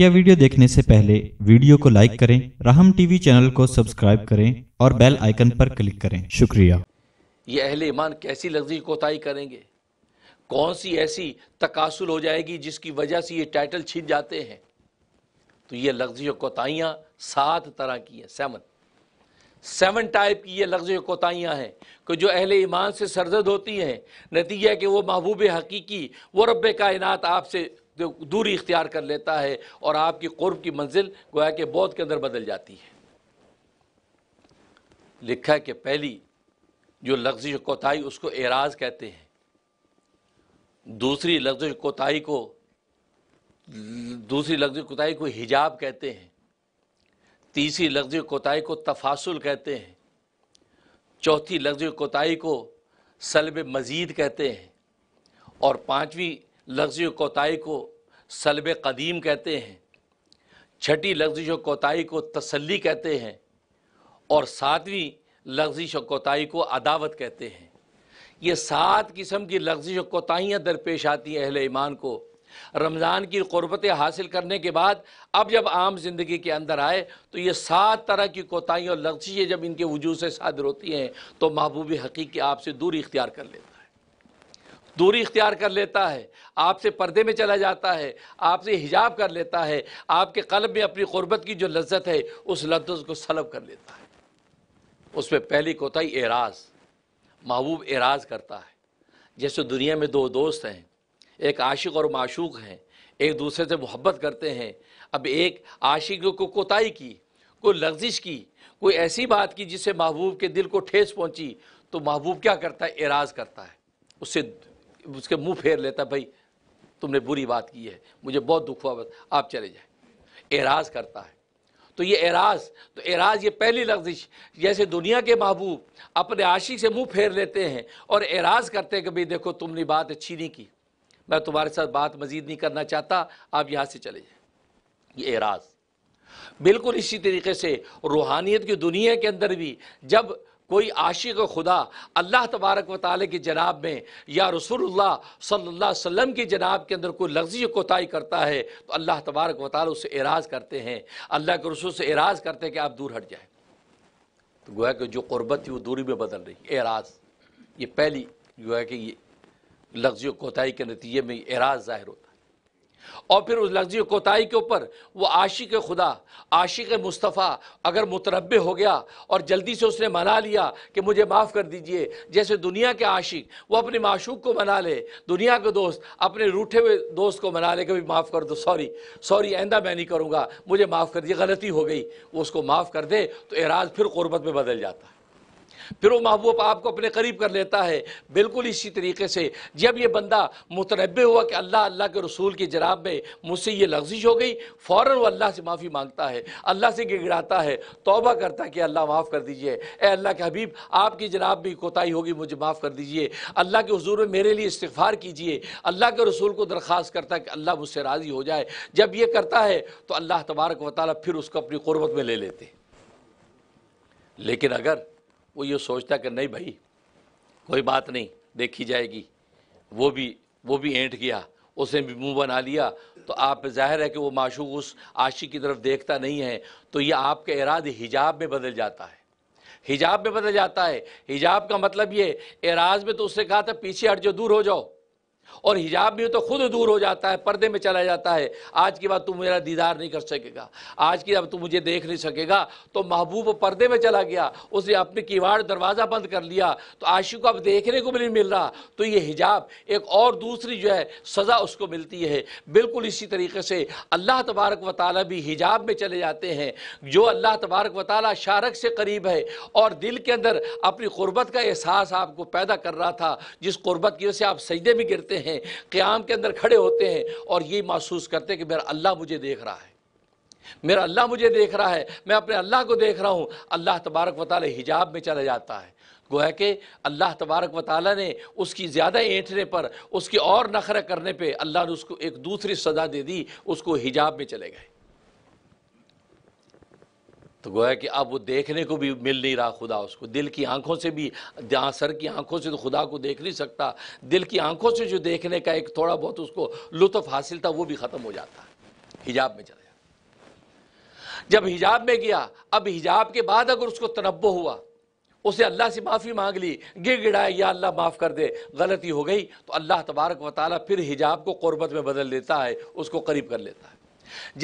मुख्य वीडियो देखने से पहले वीडियो को लाइक करें राहम टीवी चैनल को सब्सक्राइब करें और बेल आइकन पर क्लिक करें शुक्रिया ये अहले ईमान कैसी लफ्जी कोताही करेंगे कौन सी ऐसी तकासुल हो जाएगी जिसकी वजह से ये टाइटल छिन जाते हैं तो ये लफ्जी कोताहियाँ सात तरह की हैं सेवन सेवन टाइप की ये लफ्ज कोताहियाँ हैं कि जो अहले ईमान से सरजद होती हैं नतीजा कि वो महबूब हकीकी वो रब कायनत आपसे दूरी इख्तियार कर लेता है और आपकी कुर्ब की मंजिल गोया के बौद्ध के अंदर बदल जाती है लिखा है कि पहली जो लफ्ज़ कोताही उसको एराज कहते हैं दूसरी लफ्ज़ कोताही को दूसरी लफ्ज़ कोताही को हिजाब कहते हैं तीसरी लफ्ज़ कोताही को तफासुल कहते हैं चौथी लफ्ज़ कोताही को सलब मज़ीद कहते हैं और पाँचवीं लफ्ज़ कोताही को सलब कदीम कहते हैं छठी लफ्ज़ कोताही को तसली कहते हैं और सातवीं व कोताही को अदावत कहते हैं ये सात किस्म की लफ्ज़ कोताहियाँ दरपेश आती हैं अहल ईमान को रमज़ान की क़ुरबत हासिल करने के बाद अब जब आम ज़िंदगी के अंदर आए तो ये सात तरह की कोताही और लफ्जिशें जब इनके वजूद से सादर होती हैं तो महबूब हकीक की आपसे दूरी इख्तियार कर लेते हैं दूरी इख्तियार कर लेता है आपसे पर्दे में चला जाता है आपसे हिजाब कर लेता है आपके कलब में अपनी गुरबत की जो लज्जत है उस लफ्ज़ को सलब कर लेता है उसमें पहली कोताही एराज महबूब एराज करता है जैसे दुनिया में दो दोस्त हैं एक आशिक और माशूक हैं एक दूसरे से मोहब्बत करते हैं अब एक आशिक को कोताही की कोई लफ्जिश की कोई ऐसी बात की जिससे महबूब के दिल को ठेस पहुंची तो महबूब क्या करता है एराज करता है उससे उसके मुंह फेर लेता भाई तुमने बुरी बात की है मुझे बहुत दुख हुआ बस आप चले जाए एराज करता है तो ये एराज तो एराज ये पहली लफ्जिश जैसे दुनिया के महबूब अपने आशिक से मुंह फेर लेते हैं और एराज करते हैं कि भाई देखो तुमने बात अच्छी नहीं की मैं तुम्हारे साथ बात मजीद नहीं करना चाहता आप यहाँ से चले जाए ये एराज बिल्कुल इसी तरीके से रूहानियत की दुनिया के अंदर भी जब कोई आशिक खुदा अल्लाह तबारक व ताल की जनाब में या रसूल अलैहि वसल्लम की जनाब के अंदर कोई लफ्जी कोताही करता है तो अल्लाह तबारक व ताली उससे एराज करते हैं अल्लाह के रसूल से एराज करते हैं कि आप दूर हट जाए तो गोया कि जो क़ुरबत थी वो दूरी में बदल रही एराज ये पहली गोया कि ये लफ्जी कोताही के नतीजे में एराज ज़ाहिर होता और फिर उस लफ्जी कोताही के ऊपर वो आशिक खुदा आशिक मुस्तफ़ा अगर मुतरब हो गया और जल्दी से उसने मना लिया कि मुझे माफ़ कर दीजिए जैसे दुनिया के आशिक वो अपने माशूक को मना ले दुनिया के दोस्त अपने रूठे हुए दोस्त को मना ले कभी माफ़ कर दो सॉरी सॉरी आइंदा मैं नहीं करूँगा मुझे माफ़ कर दिए गलती हो गई वो उसको माफ़ कर दे तो एराज फिर गुरबत में बदल जाता है फिर वो महबूब आपको अपने करीब कर लेता है बिल्कुल इसी तरीके से जब ये बंदा मुतनबे हुआ कि अल्लाह अल्लाह के रसूल की जनाब में मुझसे ये लफ्जिश हो गई फ़ौर वो अल्लाह से माफ़ी मांगता है अल्लाह से गिड़गिड़ाता है तोबा करता है कि अल्लाह माफ़ कर दीजिए ए अल्लाह के हबीब आपकी जनाब भी कोताही होगी मुझे माफ़ कर दीजिए अल्लाह के हजूर में मेरे लिए इस्तफ़ार कीजिए अल्लाह के रसूल को दरख्वास्त करता है कि अल्लाह मुझसे राज़ी हो जाए जब ये करता है तो अल्लाह तबारक वाली फिर उसको अपनी क़ुरबत में ले लेते लेकिन अगर वो ये सोचता कि नहीं भाई कोई बात नहीं देखी जाएगी वो भी वो भी ऐंठ गया उसने भी मुंह बना लिया तो आप जाहिर है कि वो माशूक उस आशी की तरफ देखता नहीं है तो ये आपके इराद हिजाब में बदल जाता है हिजाब में बदल जाता है हिजाब का मतलब ये एराज में तो उससे कहा था पीछे हट जो दूर हो जाओ और हिजाब भी तो खुद दूर हो जाता है पर्दे में चला जाता है आज की बात तू मेरा दीदार नहीं कर सकेगा आज की अब तू मुझे देख नहीं सकेगा तो महबूब पर्दे में चला गया उसने अपने किवाड़ दरवाज़ा बंद कर लिया तो आशी को अब देखने को भी नहीं मिल रहा तो ये हिजाब एक और दूसरी जो है सज़ा उसको मिलती है बिल्कुल इसी तरीके से अल्लाह तबारक व ताली भी हिजाब में चले जाते हैं जो अल्लाह तबारक व ताली शारक से करीब है और दिल के अंदर अपनी गुर्बत का एहसास आपको पैदा कर रहा था जिस गुर्बत की वजह से आप सजदे भी गिरते हैं हैं क़्याम के अंदर खड़े होते हैं और ये महसूस करते हैं कि मेरा अल्लाह मुझे देख रहा है मेरा अल्लाह मुझे देख रहा है मैं अपने अल्लाह को देख रहा हूँ अल्लाह तबारक वाल हिजाब में चला जाता है गोया कि अल्लाह तबारक व ताली ने उसकी ज़्यादा ऐंठने पर उसकी और नखरा करने पर अल्लाह ने उसको एक दूसरी सज़ा दे दी उसको हिजाब में चले गए तो गोया कि अब वो देखने को भी मिल नहीं रहा खुदा उसको दिल की आंखों से भी जहाँ सर की आंखों से तो खुदा को देख नहीं सकता दिल की आंखों से जो देखने का एक थोड़ा बहुत उसको लुत्फ हासिल था वो भी ख़त्म हो जाता हिजाब में चला जाता जब हिजाब में गया अब हिजाब के बाद अगर उसको तनबो हुआ उसे अल्लाह से माफ़ी मांग ली गिर गिड़ाए या अल्लाह माफ़ कर दे गलती हो गई तो अल्लाह तबारक व फिर हिजाब को कुर्बत में बदल देता है उसको करीब कर लेता है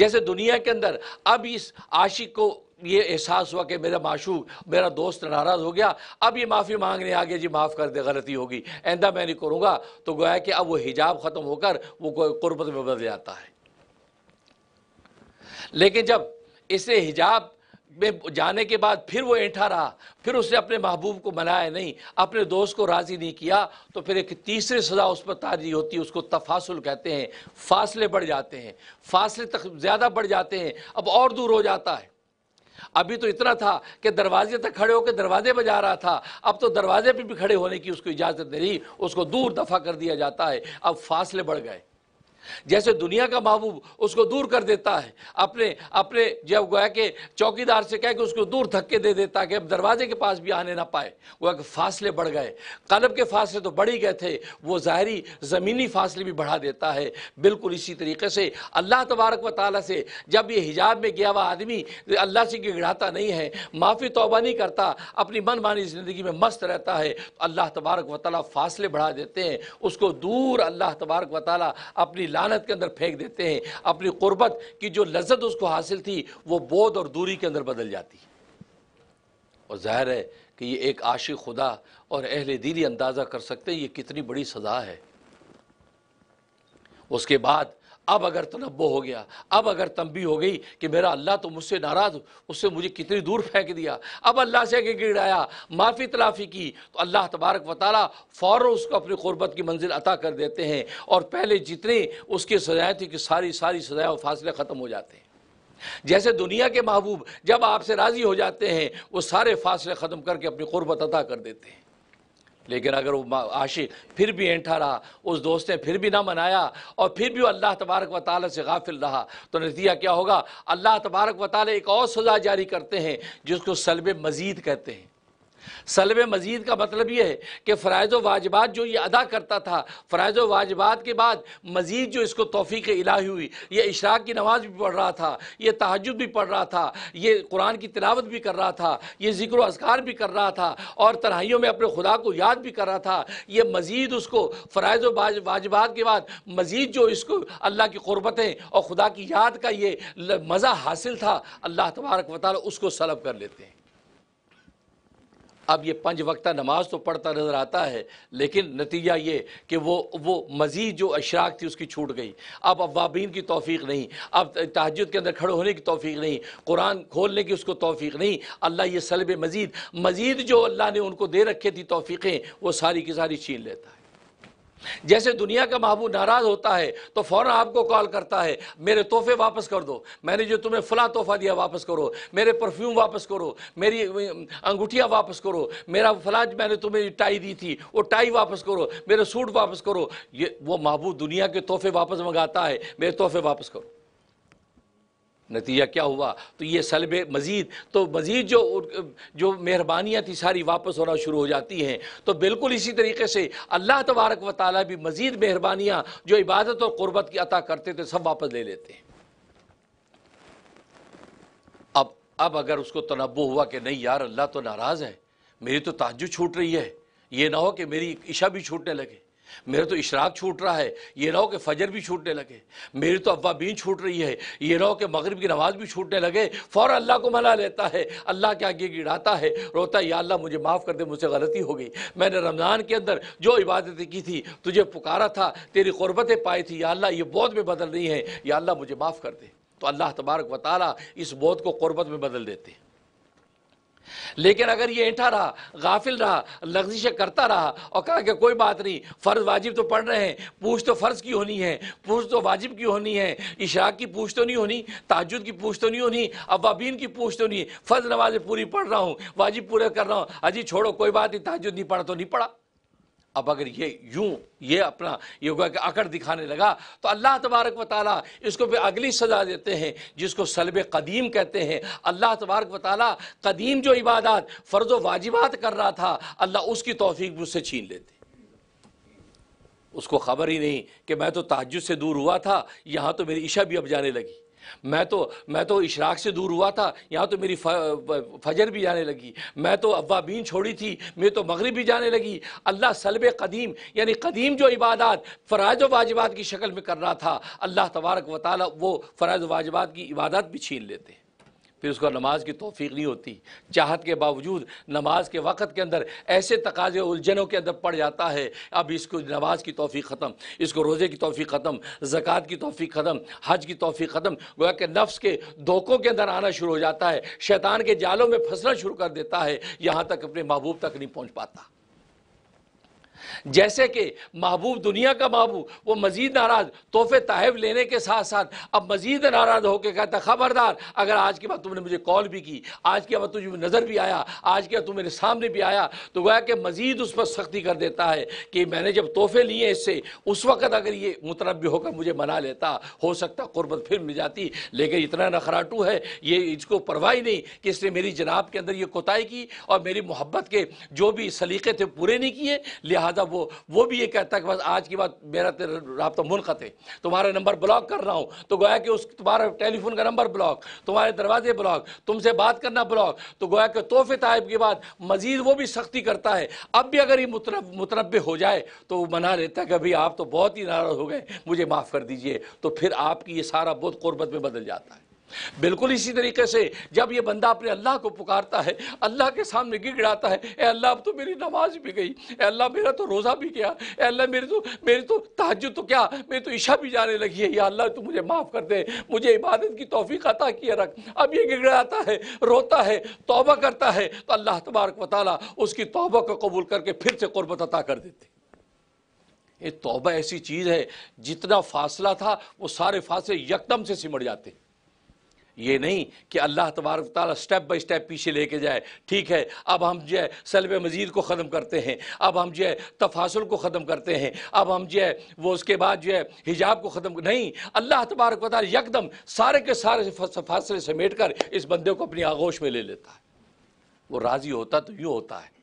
जैसे दुनिया के अंदर अब इस आशिक को ये एहसास हुआ कि मेरा माशूक मेरा दोस्त नाराज़ हो गया अब ये माफ़ी मांगने आ गया जी माफ़ कर दे गलती होगी आंदा मैं नहीं करूँगा तो गोया कि अब वो हिजाब ख़त्म होकर वो कुर्बत में बदल जाता है लेकिन जब इसे हिजाब में जाने के बाद फिर वो ऐठा रहा फिर उसने अपने महबूब को मनाया नहीं अपने दोस्त को राज़ी नहीं किया तो फिर एक तीसरी सज़ा उस पर ताजी होती है उसको तफासुल कहते हैं फासले बढ़ जाते हैं फासले तक ज़्यादा बढ़ जाते हैं अब और दूर हो जाता है अभी तो इतना था कि दरवाजे तक खड़े होकर दरवाजे पर जा रहा था अब तो दरवाजे पर भी खड़े होने की उसको इजाज़त नहीं उसको दूर दफा कर दिया जाता है अब फासले बढ़ गए जैसे दुनिया का महबूब उसको दूर कर देता है अपने अपने जब गोया के चौकीदार से कह के उसको दूर धक्के दे देता है कि अब दरवाजे के पास भी आने ना पाए वो फासले बढ़ गए कलब के फासले तो बढ़ ही गए थे वो ज़ाहरी ज़मीनी फासले भी बढ़ा देता है बिल्कुल इसी तरीके से अल्लाह तबारक व ताली से जब ये हिजाब में गया हुआ आदमी अल्लाह से गिड़ाता नहीं है माफ़ी तोबा नहीं करता अपनी मनमानी ज़िंदगी में मस्त रहता है तो अल्लाह तबारक व ताली फासले बढ़ा देते हैं उसको दूर अल्लाह तबारक व ताली अपनी लानत के अंदर फेंक देते हैं अपनी कुर्बत की जो लज्जत उसको हासिल थी वो बोध और दूरी के अंदर बदल जाती और ज़ाहिर है कि ये एक आशिक खुदा और अहल दिली अंदाज़ा कर सकते हैं ये कितनी बड़ी सज़ा है उसके बाद अब अगर तनबो हो गया अब अगर तंबी हो गई कि मेरा अल्लाह तो मुझसे नाराज़ उससे मुझे कितनी दूर फेंक दिया अब अल्लाह से आगे गिड़ाया माफ़ी तलाफ़ी की तो अल्लाह तबारक वाली फ़ौर उसको अपनी क़ुरबत की मंजिल अता कर देते हैं और पहले जितने उसकी सजाएँ थी कि सारी सारी सजाएँ और फासले ख़त्म हो जाते हैं जैसे दुनिया के महबूब जब आपसे राज़ी हो जाते हैं वो सारे फासले ख़त्म करके अपनी क़ुरबत अता कर देते हैं लेकिन अगर वो आशिक फिर भी एंठा रहा उस दोस्त ने फिर भी ना मनाया और फिर भी अल्लाह तबारक व ताल से गाफिल रहा तो नतीजा क्या होगा अल्लाह तबारक व ताली एक और सज़ा जारी करते हैं जिसको सलब मजीद कहते हैं सलब मजीद का मतलब यह है कि फ़रज़ वाजबात जो ये अदा करता था फ़रज़ वाजबात के बाद मज़ीद जो इसको तोफ़ी इलाही हुई ये इशराक की नमाज भी पढ़ रहा था ये तहजद भी पढ़ रहा था ये कुरान की तिलावत भी कर रहा था ये ज़िक्र असकार भी कर रहा था और तनहाइयों में अपने खुदा को याद भी कर रहा था ये मज़ीद उसको फ़रज़ वाजबात के बाद मज़ीद जो इसको अल्लाह की क़ुरबतें और खुदा की याद का ये मज़ा हासिल था अल्लाह तबारक वाली उसको सलब कर लेते हैं अब ये पंच वक्ता नमाज तो पढ़ता नज़र आता है लेकिन नतीजा ये कि वो वो मज़ीद जो अशराक थी उसकी छूट गई अब अवाबीन की तोफ़ी नहीं अब तहजद के अंदर खड़े होने की तोफ़ी नहीं कुरान खोलने की उसको तोफ़ी नहीं अल्लाह ये सलब मज़ीद मज़ीद जो अल्लाह ने उनको दे रखे थी तोफ़ीकें वो सारी की सारी छीन लेता है जैसे दुनिया का महबूब नाराज होता है तो फ़ौर आपको कॉल करता है मेरे तोहफे वापस कर दो मैंने जो तुम्हें फला तोहफा दिया वापस करो मेरे परफ्यूम वापस करो मेरी अंगूठियाँ वापस करो मेरा फला मैंने तुम्हें टाई दी थी वो टाई वापस करो मेरे सूट वापस करो ये वो महबूब दुनिया के तोहफे वापस मंगाता है मेरे तोहफे वापस करो नतीजा क्या हुआ तो ये सलब मज़ीद तो मज़ीद जो जो मेहरबानियाँ थी सारी वापस होना शुरू हो जाती हैं तो बिल्कुल इसी तरीके से अल्लाह तबारक व ताली भी मज़ीद मेहरबानियाँ जो इबादत और क़ुरबत की अता करते थे सब वापस ले लेते हैं अब अब अगर उसको तनब हुआ कि नहीं यार अल्लाह तो नाराज़ है मेरी तो ताजु छूट रही है ये ना हो कि मेरी इशा भी छूटने लगे मेरा तो इशराक छूट रहा है ये रहो हो कि फजर भी छूटने लगे मेरी तो अवाबीन छूट रही है ये रहो हो कि मगरब की नमाज भी छूटने लगे फ़ौर अल्लाह को मना लेता है अल्लाह के आगे गिराता है रोता है या अल्लाह मुझे माफ़ कर दे मुझसे गलती हो गई मैंने रमज़ान के अंदर जो इबादतें की थी तुझे पुकारा था तेरी गुरबतें पाई थी या अल्लाह ये बहुत में बदल रही हैं या अल्लाह मुझे माफ़ कर दे तो अल्लाह तबारक वाली इस बोध को गुरबत में बदल देते हैं लेकिन अगर ये ऐठा रहा गाफिल रहा लफ्जिशें करता रहा और कहा कि कोई बात नहीं फ़र्ज वाजिब तो पढ़ रहे हैं पूछ तो फ़र्ज़ की होनी है पूछ तो वाजिब की होनी है इशराक की पूछ तो नहीं होनी ताजुद की पूछ तो नहीं होनी अबाबीन की पूछ तो नहीं फ़र्ज नमाज पूरी पढ़ रहा हूँ वाजिब पूरे कर रहा हूँ अजी छोड़ो कोई बात नहीं ताजुद नहीं पढ़ा तो नहीं पढ़ा अब अगर ये यूं ये अपना योगा के आकड़ अकड़ दिखाने लगा तो अल्लाह तबारक व इसको फिर अगली सज़ा देते हैं जिसको सलब कदीम कहते हैं अल्लाह तबारक व कदीम जो इबादत फ़र्ज़ वाजिबात कर रहा था अल्लाह उसकी तोफ़ी मुझसे छीन लेते उसको ख़बर ही नहीं कि मैं तो ताजुद से दूर हुआ था यहाँ तो मेरी ईशा भी अब जाने लगी मैं तो मैं तो इशराक से दूर हुआ था यहाँ तो मेरी फजर भी जाने लगी मैं तो अवाबीन छोड़ी थी मैं तो मगरब भी जाने लगी अल्लाह सलब कदीम यानी कदीम जो इबादत फ़राज वाजबात की शक्ल में कर रहा था अल्लाह तबारक वाली वो फ़राज वाजबात की इबादत भी छीन लेते हैं फिर उसको नमाज की तोफ़ी नहीं होती चाहत के बावजूद नमाज के वक़्त के अंदर ऐसे तकाजे उलझनों के अंदर पड़ जाता है अब इसको नमाज की तोफ़ी ख़त्म इसको रोज़े की तोफ़ी ख़त्म ज़क़़त की तोफ़ी ख़त्म हज की तोफ़ी ख़त्म गोया कि नफ्स के धोखों के अंदर आना शुरू हो जाता है शैतान के जालों में फंसना शुरू कर देता है यहाँ तक अपने महबूब तक नहीं पहुँच पाता जैसे कि महबूब दुनिया का महबूब वो मजीद नाराज तोहफे ताहब लेने के साथ साथ अब मजीद नाराज होकर कहता खबरदार अगर आज के बाद तुमने मुझे कॉल भी की आज के बाद तुझे नज़र भी आया आज के बाद तुम मेरे सामने भी आया तो गोया कि मजीद उस पर सख्ती कर देता है कि मैंने जब तोहफे लिए इससे उस वक्त अगर ये मुतरब होकर मुझे मना लेता हो सकता कुर्बत फिर मिल जाती लेकिन इतना नखराटू है ये इसको परवाह ही नहीं कि इसने मेरी जनाब के अंदर ये कोताही की और मेरी मोहब्बत के जो भी सलीके थे पूरे नहीं किए लिहाजा वो वो भी ये कहता है कि बस आज की बात मेरा रबता मुनखत है तुम्हारा नंबर ब्लॉक कर रहा हूँ तो गोया कि उस तुम्हारा टेलीफोन का नंबर ब्लॉक तुम्हारे दरवाजे ब्लॉक तुमसे बात करना ब्लॉक तो गोया कि तोहफे तायब के बाद मजीद वो भी सख्ती करता है अब भी अगर ये मुतरब हो जाए तो मना लेता है कि भाई आप तो बहुत ही नाराज़ हो गए मुझे माफ़ कर दीजिए तो फिर आपकी ये सारा बहुत गुर्बत में बदल जाता है बिल्कुल इसी तरीके से जब ये बंदा अपने अल्लाह को पुकारता है अल्लाह के सामने गिड़गिड़ाता है ए अल्लाह अब तो मेरी नमाज भी गई ए अल्लाह मेरा तो रोज़ा भी गया ए अल्लाह मेरी तो मेरी तो तहजद तो क्या मेरी तो ईशा भी जाने लगी है या अल्लाह तो मुझे माफ़ कर दे मुझे इबादत की तोफ़ी अता किया रख अब ये गिड़गिड़ाता है रोता है तोबा करता है तो अल्लाह तबारक वाली उसकी तोबा को कबूल करके फिर से क़ुरबत अता कर देते ये तोबा ऐसी चीज़ है जितना फासला था वो सारे फासले यकदम से सिमट जाते हैं ये नहीं कि अल्लाह तबारक ताली स्टेप बाई स्टेप पीछे लेके जाए ठीक है अब हम जो है सलब मजीद को ख़त्म करते हैं अब हम जो है तफासल को ख़त्म करते हैं अब हम जो है वो उसके बाद जो है हिजाब को ख़त्म नहीं अल्लाह तबारक वाली यकदम सारे के सारे फासले समेट कर इस बंदे को अपनी आगोश में ले लेता है वो राज़ी होता तो यूँ होता है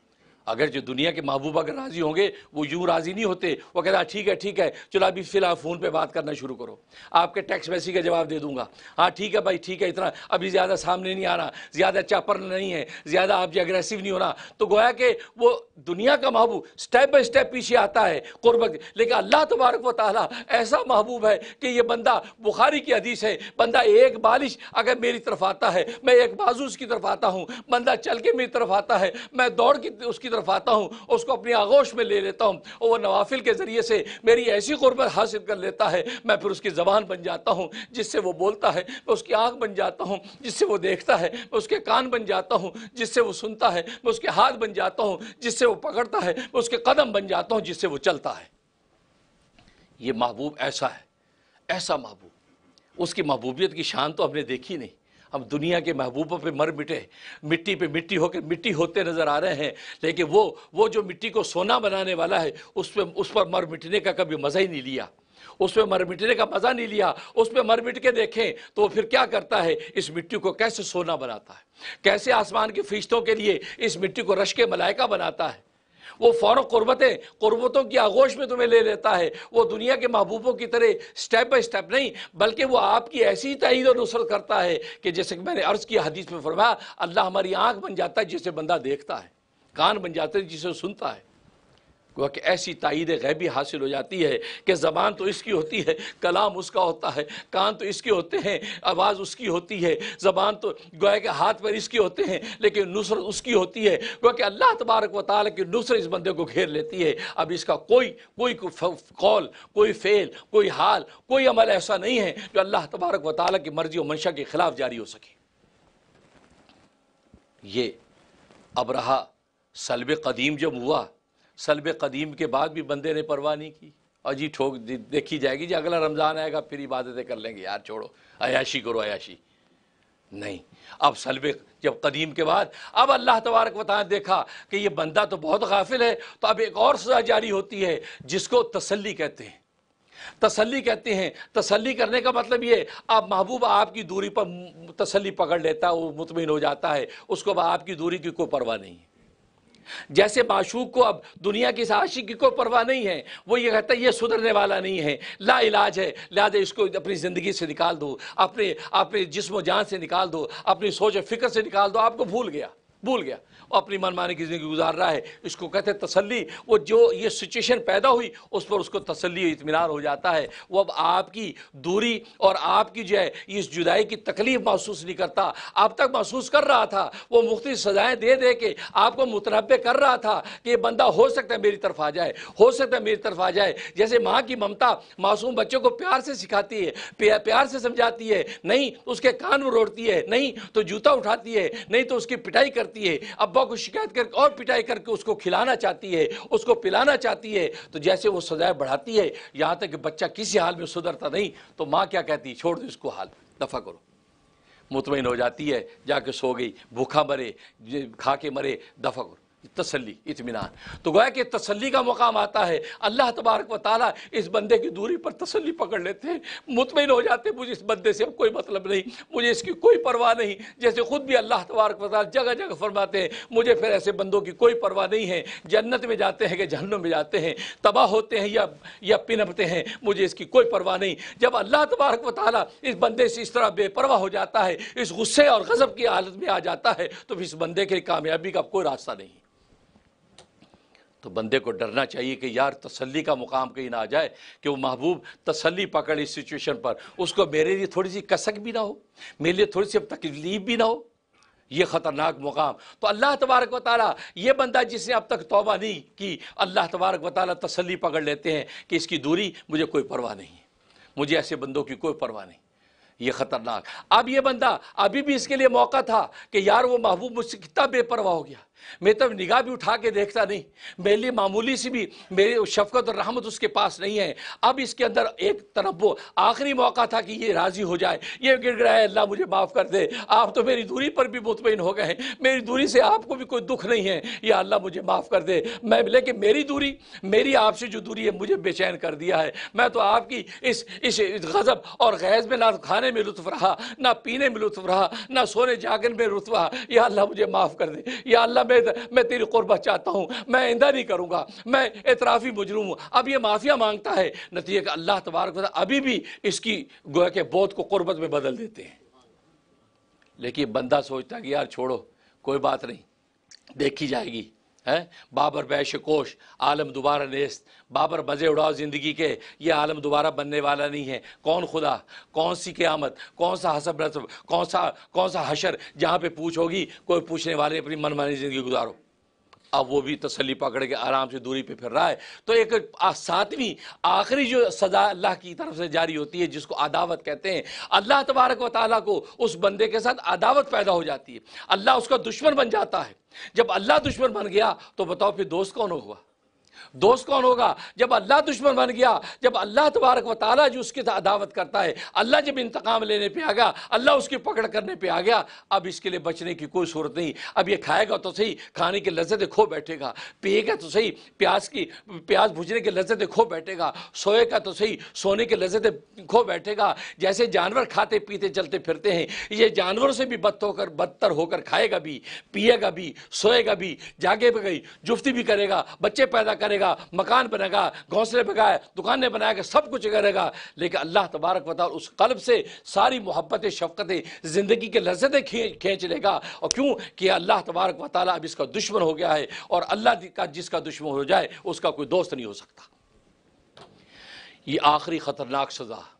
अगर जो दुनिया के महबूब अगर राज़ी होंगे वो यूँ राज़ी नहीं होते वो कहता हाँ, ठीक है ठीक है चलो अभी फिलहाल फ़ोन पे बात करना शुरू करो आपके टैक्स मैसेज का जवाब दे दूंगा हाँ ठीक है भाई ठीक है इतना अभी ज़्यादा सामने नहीं आना ज़्यादा चापर नहीं है ज़्यादा आप जो अग्रेसिव नहीं होना तो गोया कि वो दुनिया का महबूब स्टेप बाई स्टेप पीछे आता है कुर्बत लेकिन अल्लाह तबारक व ताली ऐसा महबूब है कि ये बंदा बुखारी की हदीस है बंदा एक बालिश अगर मेरी तरफ आता है मैं एक बाजू उसकी तरफ आता हूँ बंदा चल के मेरी तरफ आता है मैं दौड़ के उसकी तरफ आता हूँ उसको अपनी आगोश में ले लेता हूँ और वह नवाफिल के ज़रिए से मेरी ऐसी गुरबत हासिल कर लेता है मैं फिर उसकी ज़बान बन जाता हूँ जिससे वो बोलता है मैं उसकी आँख बन जाता हूँ जिससे वो देखता है मैं उसके कान बन जाता हूँ जिससे वो सुनता है मैं उसके हाथ बन जाता हूँ जिससे वो पकड़ता है मैं उसके कदम बन जाता हूँ जिससे वो चलता है ये महबूब ऐसा है ऐसा महबूब उसकी महबूबियत की शान तो हमने देखी नहीं हम दुनिया के महबूबों पे मर मिटे मिट्टी पे मिट्टी होकर मिट्टी होते नज़र आ रहे हैं लेकिन वो वो जो मिट्टी को सोना बनाने वाला है उस पर उस पर मर मिटने का कभी मज़ा ही नहीं लिया उस पर मर मिटने का मज़ा नहीं लिया उस पर मर मिट के देखें तो वो फिर क्या करता है इस मिट्टी को कैसे सोना बनाता है कैसे आसमान के फिश्तों के लिए इस मिट्टी को रश के मलायका बनाता है वो फ़ौर क़ुरबतें क़ुरबतों की आगोश में तुम्हें ले लेता है वो दुनिया के महबूबों की तरह स्टेप बाई स्टेप नहीं बल्कि वो आपकी ऐसी तईद और नुसरत करता है कि जैसे कि मैंने अर्ज़ की हदीस में फरमाया अल्लाह हमारी आँख बन जाता है जिसे बंदा देखता है कान बन जाते हैं जिसे सुनता है गोया कि ऐसी तइद गैबी हासिल हो जाती है कि ज़बान तो इसकी होती है कलाम उसका होता है कान तो इसके होते हैं आवाज़ उसकी होती है ज़बान तो गोया के हाथ पर इसके होते हैं लेकिन नुसरत उसकी होती है गोया कि अल्लाह तबारक व ताल की नुसरत इस बंदे को घेर लेती है अब इसका कोई कोई कौल कोई फ़ेल कोई हाल कोई अमल ऐसा नहीं है जो अल्लाह तबारक व ताल की मर्ज़ी और मंशा के ख़िलाफ़ जारी हो सके ये अब रहा सलब कदीम जब हुआ सलब कदीम के बाद भी बंदे ने परवाह नहीं की और जी ठोक देखी जाएगी जी अगला रमज़ान आएगा फिर इबादतें कर लेंगे यार छोड़ो अयाशी करो अयाशी नहीं अब सलब जब कदीम के बाद अब अल्लाह तबारक बताएं देखा कि ये बंदा तो बहुत गाफिल है तो अब एक और सज़ा जारी होती है जिसको तसली कहते हैं तसली कहते हैं तसली करने का मतलब ये अब महबूब आपकी दूरी पर तसली पकड़ लेता है वो मुतमिन हो जाता है उसको अब आपकी दूरी की कोई परवाह नहीं है जैसे माशूक को अब दुनिया की की को परवाह नहीं है वो ये कहता है ये सुधरने वाला नहीं है ला इलाज है लिहाजा इसको अपनी ज़िंदगी से निकाल दो अपने अपने जिसम जान से निकाल दो अपनी सोच फिक्र से निकाल दो आपको भूल गया भूल गया वो अपनी मनमानी की ज़िंदगी गुजार रहा है इसको कहते हैं तसली वो जो ये सिचुएशन पैदा हुई उस पर उसको तसली इतमान हो जाता है वो अब आपकी दूरी और आपकी जो है इस जुदाई की तकलीफ़ महसूस नहीं करता आप तक महसूस कर रहा था वो मुख्त सज़ाएं दे दे के आपको मुतनबे कर रहा था कि ये बंदा हो सकता है मेरी तरफ आ जाए हो सकता है मेरी तरफ आ जाए जैसे माँ की ममता मासूम बच्चों को प्यार से सिखाती है प्यार से समझाती है नहीं उसके कान में रोड़ती है नहीं तो जूता उठाती है नहीं तो उसकी पिटाई करती करती है अब्बा को शिकायत करके और पिटाई करके उसको खिलाना चाहती है उसको पिलाना चाहती है तो जैसे वो सजाएं बढ़ाती है यहाँ तक कि बच्चा किसी हाल में सुधरता नहीं तो माँ क्या कहती है छोड़ दो इसको हाल दफ़ा करो मुतमिन हो जाती है जाके सो गई भूखा मरे खा के मरे दफ़ा करो तसली इतमान तो गोया कि तसली का मकाम आता है अल्लाह तबारक व ताली इस बंदे की दूरी पर तसली पकड़ लेते हैं मुतमिन हो जाते मुझे इस बंदे से अब कोई मतलब नहीं मुझे इसकी कोई परवाह नहीं जैसे ख़ुद भी अल्लाह तबारक व ताली जगह जगह फरमाते हैं मुझे फिर ऐसे बंदों की कोई परवाह नहीं है जन्नत में जाते हैं कि जहनों में जाते हैं तबाह होते हैं या या पिनपते हैं मुझे इसकी कोई परवाह नहीं जब अल्लाह तबारक व ताली इस बंदे से इस तरह बेपरवाह हो जाता है इस गुस्से और गज़ब की हालत में आ जाता है तो फिर इस बंदे के कामयाबी का कोई रास्ता नहीं तो बंदे को डरना चाहिए कि यार तसल्ली का मुकाम कहीं ना आ जाए कि वो महबूब तसल्ली पकड़ इस सिचुएशन पर उसको मेरे लिए थोड़ी सी कसक भी ना हो मेरे लिए थोड़ी सी अब तकलीफ भी ना हो ये ख़तरनाक मुकाम तो अल्लाह तबारक व ताली ये बंदा जिसने अब तक तोबा नहीं की अल्लाह तबारक व ताली तसली पकड़ लेते हैं कि इसकी दूरी मुझे कोई परवाह नहीं है मुझे ऐसे बंदों की कोई परवाह नहीं ये ख़तरनाक अब ये बंदा अभी भी इसके लिए मौका था कि यार वो महबूब मुझसे कितना बेपरवाह हो गया मैं तब तो निगाह भी उठा के देखता नहीं मेरे लिए मामूली सी भी मेरी शफकत और रहमत उसके पास नहीं है अब इसके अंदर एक तरफ वो आखिरी मौका था कि ये राज़ी हो जाए ये गिर गया है अल्लाह मुझे माफ़ कर दे आप तो मेरी दूरी पर भी मुतमिन हो गए मेरी दूरी से आपको भी कोई दुख नहीं है या अल्लाह मुझे माफ़ कर दे मैं लेकिन मेरी दूरी मेरी आपसे जो दूरी है मुझे बेचैन कर दिया है मैं तो आपकी इस इस, गज़ब और गैज़ में ना खाने में लुत्फ रहा ना पीने में लुत्फ रहा ना सोने जागन में लुत्फ रहा या अल्लाह मुझे माफ़ कर दे या अल्लाह बेहतर मैं तेरी कुर्बत चाहता हूँ मैं इंदा नहीं करूँगा मैं एतराफ़ी मुजरूम हूँ अब ये माफ़िया मांगता है नतीजे का अल्लाह तबारक अभी भी इसकी गोया के बोध को कुर्बत में बदल देते हैं लेकिन बंदा सोचता कि यार छोड़ो कोई बात नहीं देखी जाएगी है बाबर बैश कोश आलम दोबारा नेस्त बाबर मज़े उड़ाओ ज़िंदगी के ये आलम दोबारा बनने वाला नहीं है कौन खुदा कौन सी क़्यामत कौन सा हसब रसब कौन सा कौन सा हशर जहाँ पे पूछ होगी कोई पूछने वाले अपनी मनमानी ज़िंदगी गुजारो अब वो भी तसली पकड़ के आराम से दूरी पे फिर रहा है तो एक सातवीं आखिरी जो सज़ा अल्लाह की तरफ से जारी होती है जिसको अदावत कहते हैं अल्लाह तबारक व ताली को उस बंदे के साथ अदावत पैदा हो जाती है अल्लाह उसका दुश्मन बन जाता है जब अल्लाह दुश्मन बन गया तो बताओ फिर दोस्त कौन हुआ दोस्त कौन होगा जब अल्लाह दुश्मन बन गया जब अल्लाह तबारक व जो उसकी अदावत करता है अल्लाह जब इंतकाम लेने पर आ गया अल्लाह उसकी पकड़ करने पर आ गया अब इसके लिए बचने की कोई सूरत नहीं अब ये खाएगा तो सही खाने की लज्जतें खो बैठेगा पिएगा तो सही प्यास की प्यास भुजने की लज्जतें खो बैठेगा सोएगा तो सही सोने की लज्जतें खो बैठेगा जैसे जानवर खाते पीते चलते फिरते हैं ये जानवरों से भी बद होकर बदतर होकर खाएगा भी पिएगा भी सोएगा भी जागे भी गई जुफ्ती भी करेगा बच्चे पैदा करेगा करेगा मकान बनेगा घोंसले बनाए दुकानें बनाएगा सब कुछ करेगा लेकिन अल्लाह तबारक बता उस कल्ब से सारी मोहब्बतें शफकतें ज़िंदगी के लज्जतें खींच लेगा और क्यों कि अल्लाह तबारक वाली अब इसका दुश्मन हो गया है और अल्लाह का जिसका दुश्मन हो जाए उसका कोई दोस्त नहीं हो सकता ये आखिरी ख़तरनाक सज़ा